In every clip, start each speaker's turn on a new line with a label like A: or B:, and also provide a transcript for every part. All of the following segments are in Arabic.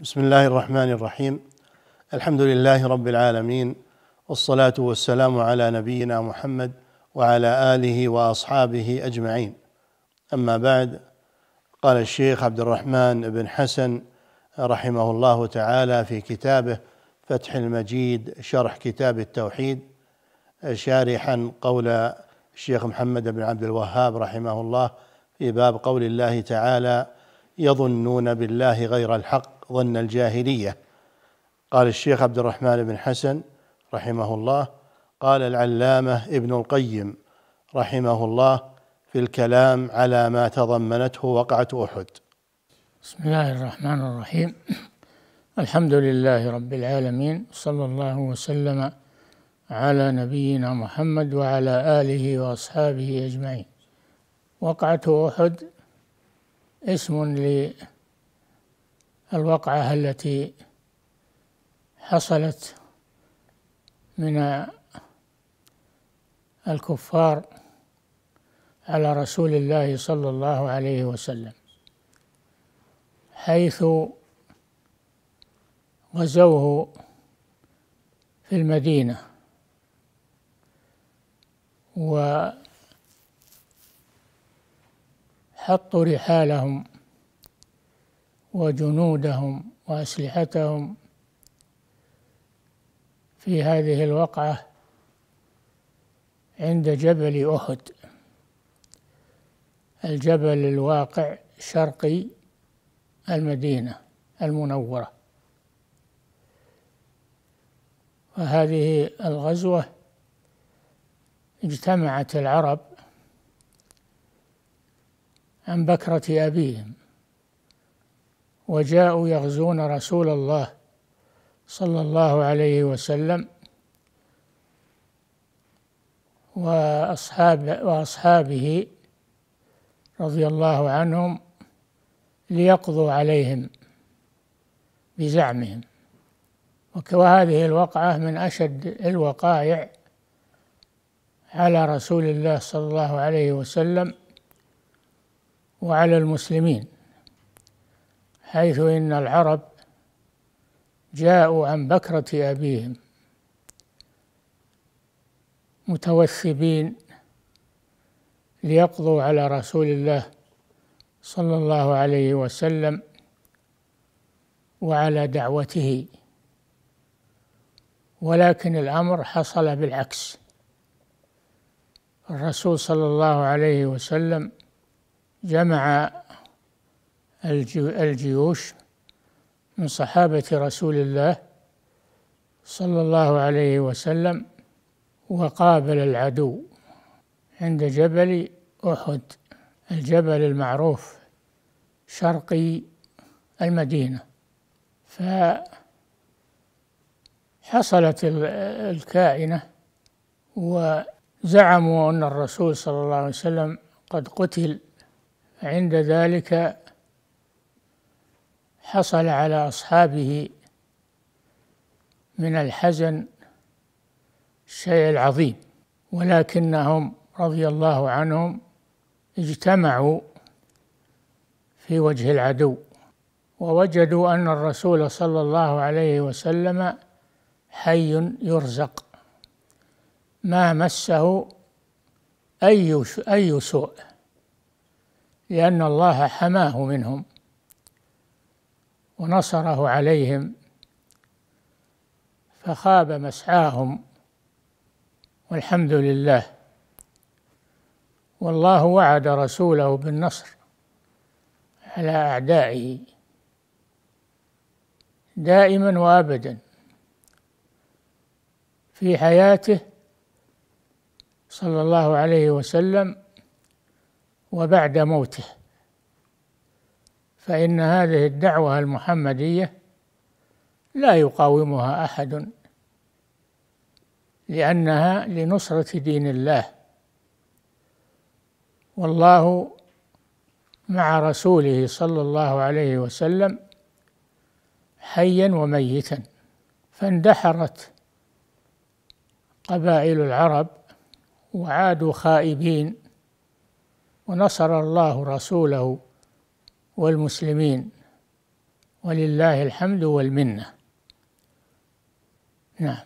A: بسم الله الرحمن الرحيم الحمد لله رب العالمين والصلاه والسلام على نبينا محمد وعلى اله واصحابه اجمعين اما بعد قال الشيخ عبد الرحمن بن حسن رحمه الله تعالى في كتابه فتح المجيد شرح كتاب التوحيد شارحا قول الشيخ محمد بن عبد الوهاب رحمه الله في باب قول الله تعالى يظنون بالله غير الحق ظن الجاهليه قال الشيخ عبد الرحمن بن حسن رحمه الله قال العلامه ابن القيم رحمه الله في الكلام على ما تضمنته وقعه احد
B: بسم الله الرحمن الرحيم الحمد لله رب العالمين صلى الله وسلم على نبينا محمد وعلى اله واصحابه اجمعين وقعه احد اسم ل الوقعة التي حصلت من الكفار على رسول الله صلى الله عليه وسلم حيث غزوه في المدينة وحطوا رحالهم وجنودهم وأسلحتهم في هذه الوقعة عند جبل أحد الجبل الواقع شرقي المدينة المنورة وهذه الغزوة اجتمعت العرب عن بكرة أبيهم وجاءوا يغزون رسول الله صلى الله عليه وسلم وأصحاب وأصحابه رضي الله عنهم ليقضوا عليهم بزعمهم وهذه الوقعة من أشد الوقائع على رسول الله صلى الله عليه وسلم وعلى المسلمين حيث إن العرب جاءوا عن بكرة أبيهم متوثبين ليقضوا على رسول الله صلى الله عليه وسلم وعلى دعوته ولكن الأمر حصل بالعكس الرسول صلى الله عليه وسلم جمع الجيوش من صحابة رسول الله صلى الله عليه وسلم وقابل العدو عند جبل أحد الجبل المعروف شرقي المدينة فحصلت الكائنة وزعموا أن الرسول صلى الله عليه وسلم قد قتل عند ذلك حصل على أصحابه من الحزن الشيء العظيم ولكنهم رضي الله عنهم اجتمعوا في وجه العدو ووجدوا أن الرسول صلى الله عليه وسلم حي يرزق ما مسه أي أي سوء لأن الله حماه منهم ونصره عليهم فخاب مسعاهم والحمد لله والله وعد رسوله بالنصر على أعدائه دائما وأبدا في حياته صلى الله عليه وسلم وبعد موته فإن هذه الدعوة المحمدية لا يقاومها أحد لأنها لنصرة دين الله والله مع رسوله صلى الله عليه وسلم حيا وميتا فاندحرت قبائل العرب وعادوا خائبين ونصر الله رسوله والمسلمين ولله الحمد والمنه نعم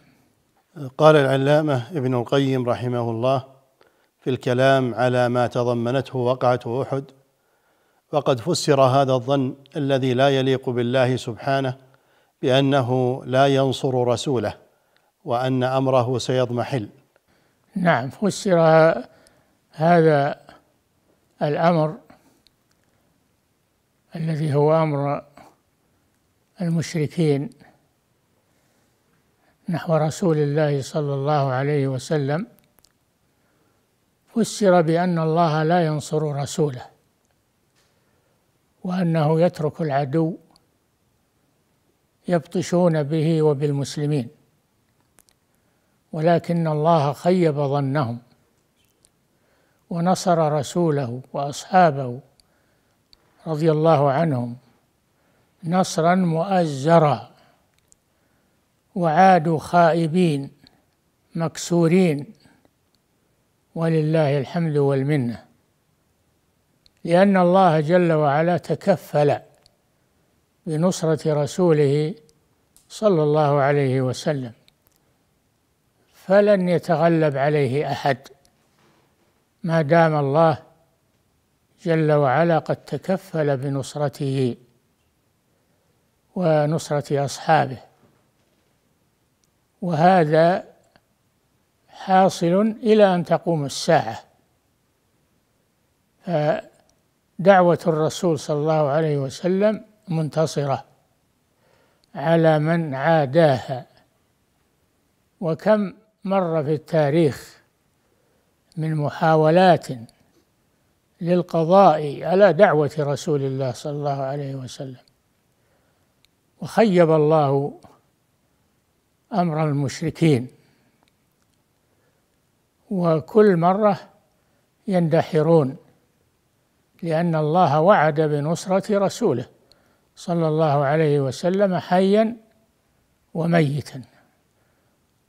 A: قال العلامه ابن القيم رحمه الله في الكلام على ما تضمنته وقعه احد وقد فسر هذا الظن الذي لا يليق بالله سبحانه بانه لا ينصر رسوله وان امره سيضمحل
B: نعم فسر هذا الامر الذي هو أمر المشركين نحو رسول الله صلى الله عليه وسلم فسر بأن الله لا ينصر رسوله وأنه يترك العدو يبطشون به وبالمسلمين ولكن الله خيب ظنهم ونصر رسوله وأصحابه رضي الله عنهم نصرا مؤزرا وعادوا خائبين مكسورين ولله الحمد والمنه لان الله جل وعلا تكفل بنصره رسوله صلى الله عليه وسلم فلن يتغلب عليه احد ما دام الله جل وعلا قد تكفل بنصرته ونصرة أصحابه وهذا حاصل إلى أن تقوم الساعة فدعوة الرسول صلى الله عليه وسلم منتصرة على من عاداها وكم مر في التاريخ من محاولات للقضاء على دعوة رسول الله صلى الله عليه وسلم وخيب الله أمر المشركين وكل مرة يندحرون لأن الله وعد بنصرة رسوله صلى الله عليه وسلم حيا وميتا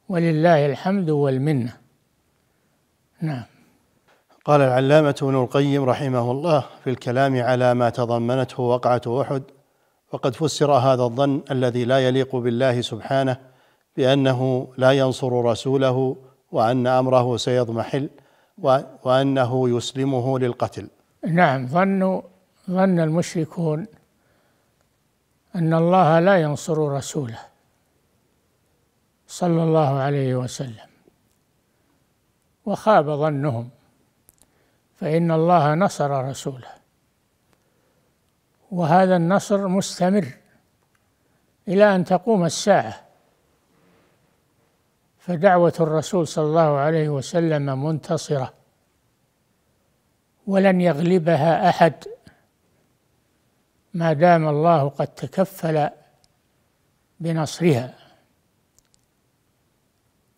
B: ولله الحمد
A: والمنه نعم قال العلامة ابن القيم رحمه الله في الكلام على ما تضمنته وقعة أحد وقد فسر هذا الظن الذي لا يليق بالله سبحانه بأنه لا ينصر رسوله وأن أمره سيضمحل وأنه يسلمه للقتل
B: نعم ظنوا ظن المشركون أن الله لا ينصر رسوله صلى الله عليه وسلم وخاب ظنهم فإن الله نصر رسوله وهذا النصر مستمر إلى أن تقوم الساعة فدعوة الرسول صلى الله عليه وسلم منتصرة ولن يغلبها أحد ما دام الله قد تكفل بنصرها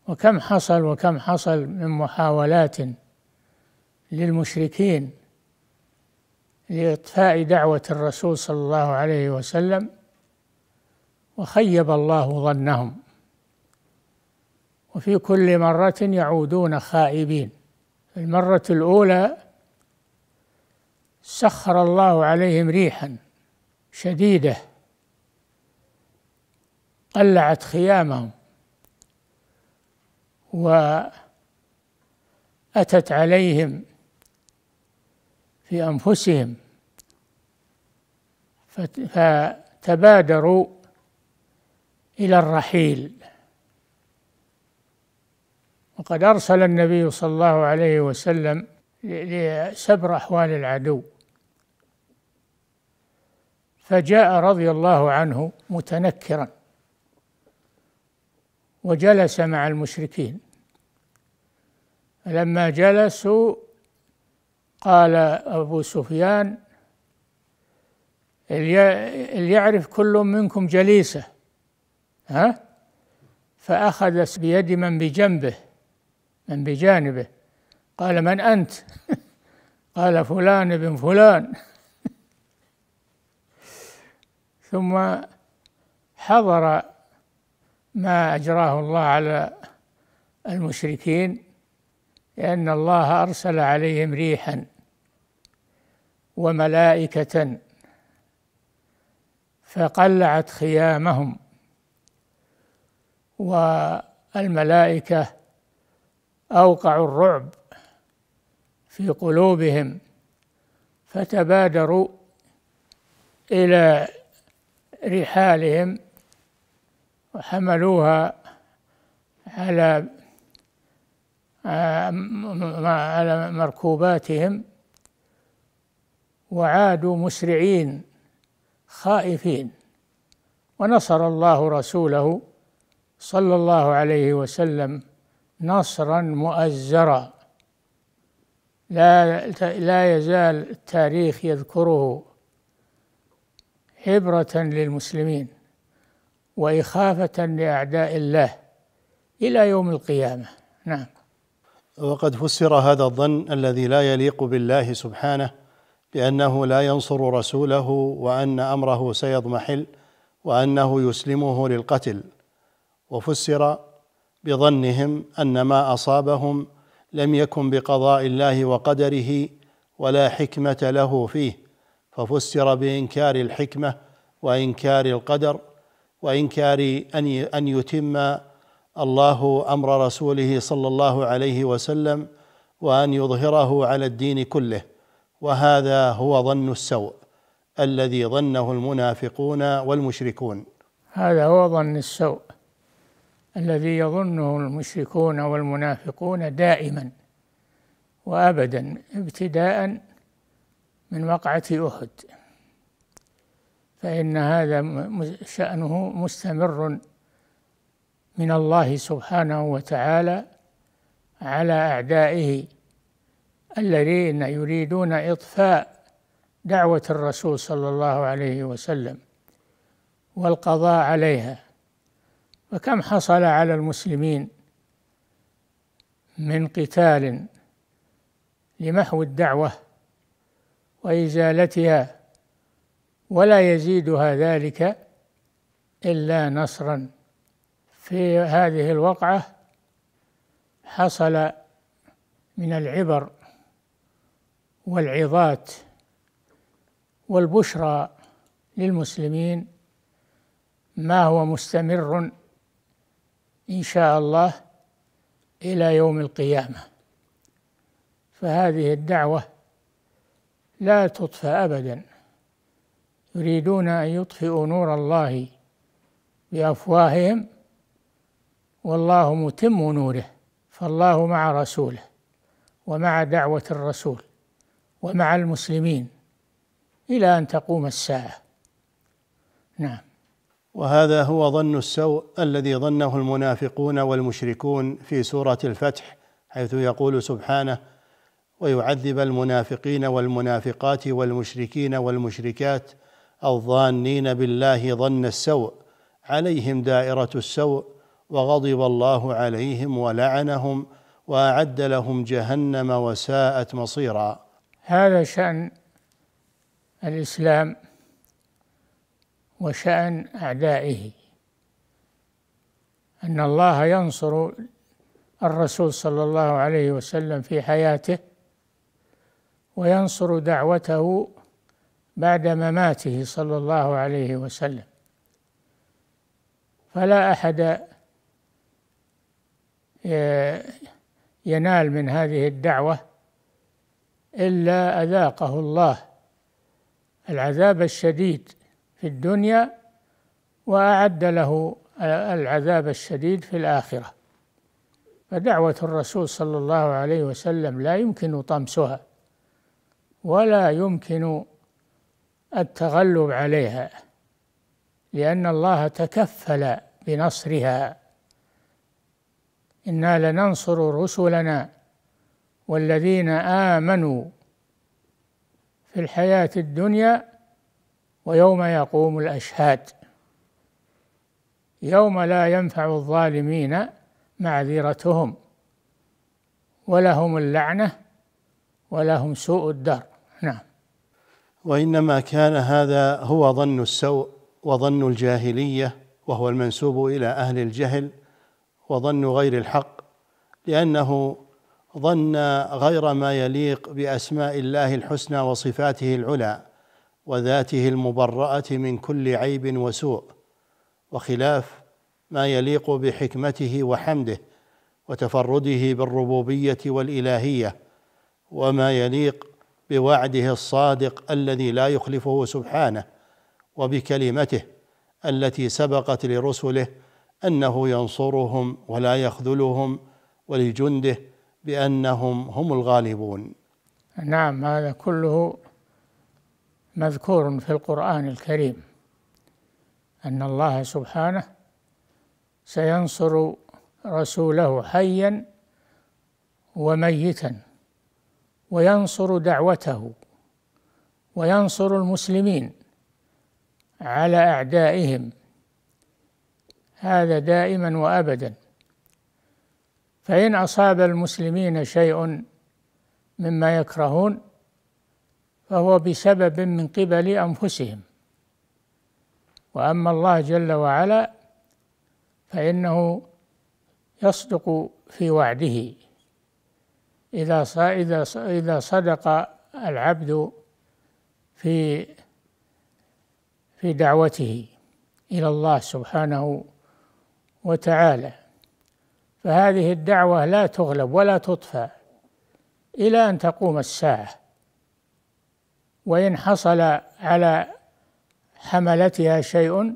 B: وكم حصل وكم حصل من محاولات للمشركين لإطفاء دعوة الرسول صلى الله عليه وسلم وخيب الله ظنهم وفي كل مرة يعودون خائبين المرة الأولى سخر الله عليهم ريحا شديدة قلعت خيامهم وأتت عليهم في أنفسهم فتبادروا إلى الرحيل وقد أرسل النبي صلى الله عليه وسلم لسبر أحوال العدو فجاء رضي الله عنه متنكرا وجلس مع المشركين فلما جلسوا قال أبو سفيان ليعرف كل منكم جليسه ها فأخذ بيد من بجنبه من بجانبه قال من أنت قال فلان ابن فلان ثم حضر ما أجراه الله على المشركين لأن الله أرسل عليهم ريحا وملائكة فقلعت خيامهم والملائكة أوقعوا الرعب في قلوبهم فتبادروا إلى رحالهم وحملوها على آه، على مركوباتهم وعادوا مسرعين خائفين ونصر الله رسوله صلى الله عليه وسلم نصرا مؤزرا لا لا يزال التاريخ يذكره عبرة للمسلمين وإخافة لأعداء الله إلى يوم القيامة
A: نعم وقد فسر هذا الظن الذي لا يليق بالله سبحانه بأنه لا ينصر رسوله وأن أمره سيضمحل وأنه يسلمه للقتل وفسر بظنهم أن ما أصابهم لم يكن بقضاء الله وقدره ولا حكمة له فيه ففسر بإنكار الحكمة وإنكار القدر وإنكار أن أن يتم الله أمر رسوله صلى الله عليه وسلم وأن يظهره على الدين كله وهذا هو ظن السوء الذي ظنه المنافقون والمشركون
B: هذا هو ظن السوء الذي يظنه المشركون والمنافقون دائما وابدا ابتداء من وقعه احد فان هذا شانه مستمر من الله سبحانه وتعالى على اعدائه الذين يريدون إطفاء دعوة الرسول صلى الله عليه وسلم والقضاء عليها وكم حصل على المسلمين من قتال لمحو الدعوة وإزالتها ولا يزيدها ذلك إلا نصرا في هذه الوقعة حصل من العبر والعظات والبشرى للمسلمين ما هو مستمر ان شاء الله الى يوم القيامه فهذه الدعوه لا تطفى ابدا يريدون ان يطفئوا نور الله بافواههم والله متم نوره فالله مع رسوله ومع دعوه الرسول ومع المسلمين إلى أن تقوم الساعة نعم
A: وهذا هو ظن السوء الذي ظنه المنافقون والمشركون في سورة الفتح حيث يقول سبحانه ويعذب المنافقين والمنافقات والمشركين والمشركات الظانين بالله ظن السوء عليهم دائرة السوء وغضب الله عليهم ولعنهم واعد لهم جهنم وساءت مصيرا
B: هذا شأن الإسلام وشأن أعدائه أن الله ينصر الرسول صلى الله عليه وسلم في حياته وينصر دعوته بعد مماته صلى الله عليه وسلم فلا أحد ينال من هذه الدعوة إلا أذاقه الله العذاب الشديد في الدنيا وأعد له العذاب الشديد في الآخرة فدعوة الرسول صلى الله عليه وسلم لا يمكن طمسها ولا يمكن التغلب عليها لأن الله تكفل بنصرها إنا لننصر رسلنا والذين آمنوا في الحياة الدنيا ويوم يقوم الأشهاد يوم لا ينفع الظالمين معذرتهم ولهم اللعنة ولهم سوء الدار نعم
A: وإنما كان هذا هو ظن السوء وظن الجاهلية وهو المنسوب إلى أهل الجهل وظن غير الحق لأنه ظن غير ما يليق باسماء الله الحسنى وصفاته العلى وذاته المبرأة من كل عيب وسوء وخلاف ما يليق بحكمته وحمده وتفرده بالربوبية والإلهية وما يليق بوعده الصادق الذي لا يخلفه سبحانه وبكلمته التي سبقت لرسله انه ينصرهم ولا يخذلهم ولجنده بأنهم هم الغالبون
B: نعم هذا كله مذكور في القرآن الكريم أن الله سبحانه سينصر رسوله حيا وميتا وينصر دعوته وينصر المسلمين على أعدائهم هذا دائما وأبدا فإن أصاب المسلمين شيء مما يكرهون فهو بسبب من قبل أنفسهم وأما الله جل وعلا فإنه يصدق في وعده إذا إذا صدق العبد في في دعوته إلى الله سبحانه وتعالى فهذه الدعوة لا تغلب ولا تطفى إلى أن تقوم الساعة وإن حصل على حملتها شيء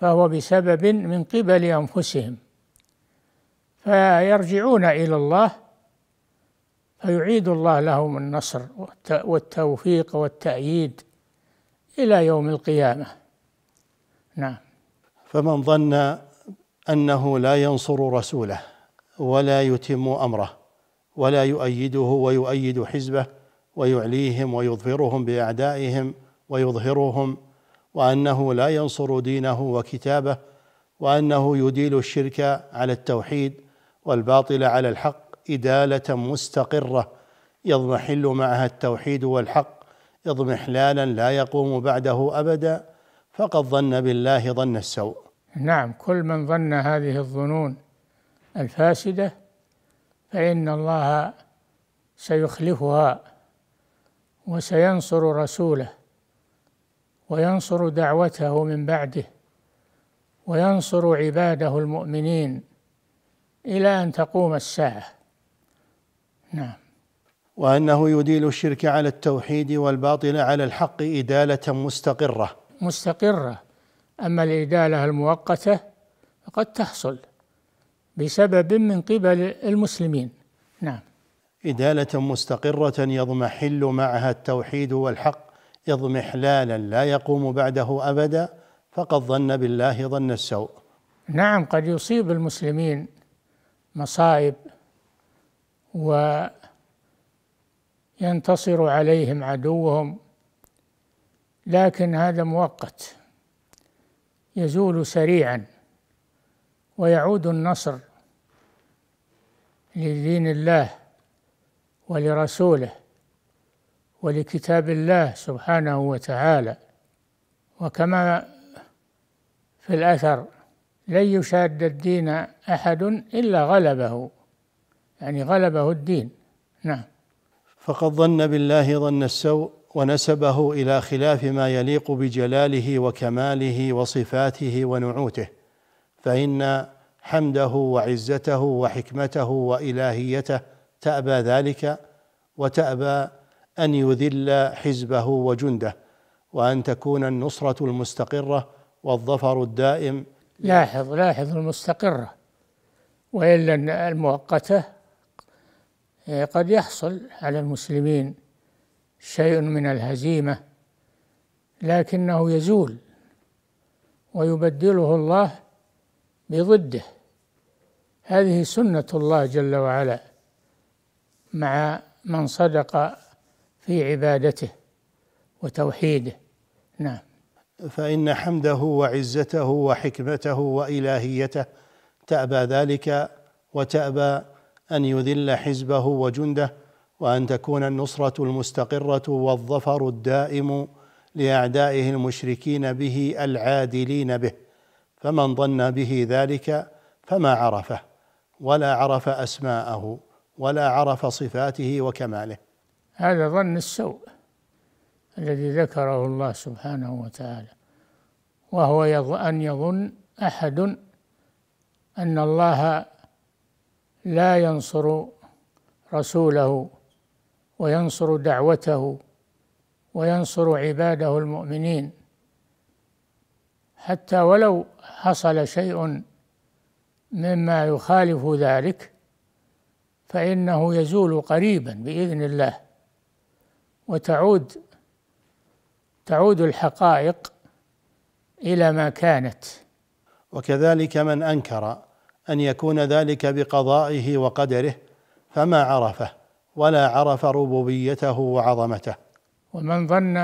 B: فهو بسبب من قبل أنفسهم فيرجعون إلى الله فيعيد الله لهم النصر والتوفيق والتأييد إلى يوم القيامة
A: نعم فمن ظن انه لا ينصر رسوله ولا يتم امره ولا يؤيده ويؤيد حزبه ويعليهم ويظفرهم باعدائهم ويظهرهم وانه لا ينصر دينه وكتابه وانه يديل الشرك على التوحيد والباطل على الحق اداله مستقره يضمحل معها التوحيد والحق اضمحلالا لا يقوم بعده ابدا فقد ظن بالله ظن السوء
B: نعم كل من ظن هذه الظنون الفاسدة فإن الله سيخلفها وسينصر رسوله وينصر دعوته من بعده وينصر عباده المؤمنين إلى أن تقوم الساعة
A: نعم وأنه يديل الشرك على التوحيد والباطل على الحق إدالة مستقرة
B: مستقرة أما الإدالة المؤقتة فقد تحصل بسبب من قبل المسلمين
A: نعم إدالة مستقرة يضمحل معها التوحيد والحق اضمحلالا لا يقوم بعده أبدا فقد ظن بالله ظن السوء
B: نعم قد يصيب المسلمين مصائب وينتصر عليهم عدوهم لكن هذا مؤقت يزول سريعا ويعود النصر لدين الله ولرسوله ولكتاب الله سبحانه وتعالى وكما في الأثر لن يشاد الدين أحد إلا غلبه يعني غلبه الدين نعم
A: فقد ظن بالله ظن السوء ونسبه الى خلاف ما يليق بجلاله وكماله وصفاته ونعوته فان حمده وعزته وحكمته والهيته تابى ذلك وتابى ان يذل حزبه وجنده وان تكون النصره المستقره والظفر الدائم
B: لاحظ لاحظ المستقره والا المؤقته قد يحصل على المسلمين شيء من الهزيمة لكنه يزول ويبدله الله بضده هذه سنة الله جل وعلا مع من صدق في عبادته
A: وتوحيده نعم فإن حمده وعزته وحكمته وإلهيته تأبى ذلك وتأبى أن يذل حزبه وجنده وان تكون النصره المستقره والظفر الدائم لاعدائه المشركين به العادلين به فمن ظن به ذلك فما عرفه ولا عرف اسماءه ولا عرف صفاته وكماله هذا ظن السوء
B: الذي ذكره الله سبحانه وتعالى وهو ان يظن احد ان الله لا ينصر رسوله وينصر دعوته وينصر عباده المؤمنين حتى ولو حصل شيء مما يخالف ذلك فإنه يزول قريبا بإذن الله وتعود تعود الحقائق إلى ما كانت
A: وكذلك من أنكر أن يكون ذلك بقضائه وقدره فما عرفه ولا عرف ربوبيته وعظمته
B: ومن ظن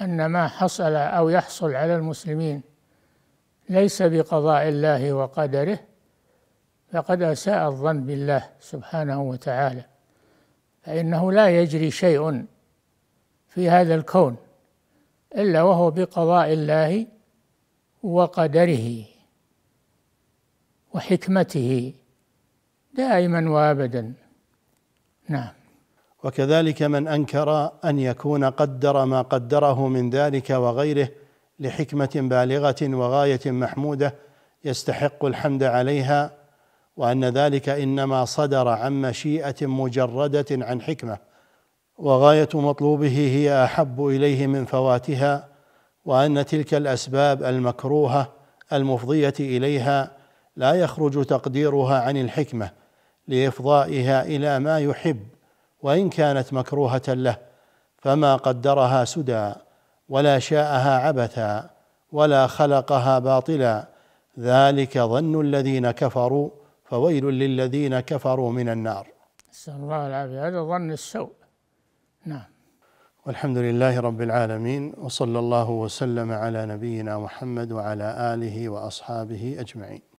B: ان ما حصل او يحصل على المسلمين ليس بقضاء الله وقدره فقد اساء الظن بالله سبحانه وتعالى فانه لا يجري شيء في هذا الكون الا وهو بقضاء الله وقدره
A: وحكمته دائما وابدا نعم وكذلك من انكر ان يكون قدر ما قدره من ذلك وغيره لحكمه بالغه وغايه محموده يستحق الحمد عليها وان ذلك انما صدر عن مشيئه مجرده عن حكمه وغايه مطلوبه هي احب اليه من فواتها وان تلك الاسباب المكروهه المفضيه اليها لا يخرج تقديرها عن الحكمه لافضائها الى ما يحب وان كانت مكروهه له فما قدرها سدى ولا شاءها عبثا ولا خلقها باطلا ذلك ظن الذين كفروا فويل للذين كفروا من النار
B: نسأل الله العافية هذا ظن السوء
A: نعم والحمد لله رب العالمين وصلى الله وسلم على نبينا محمد وعلى آله وأصحابه أجمعين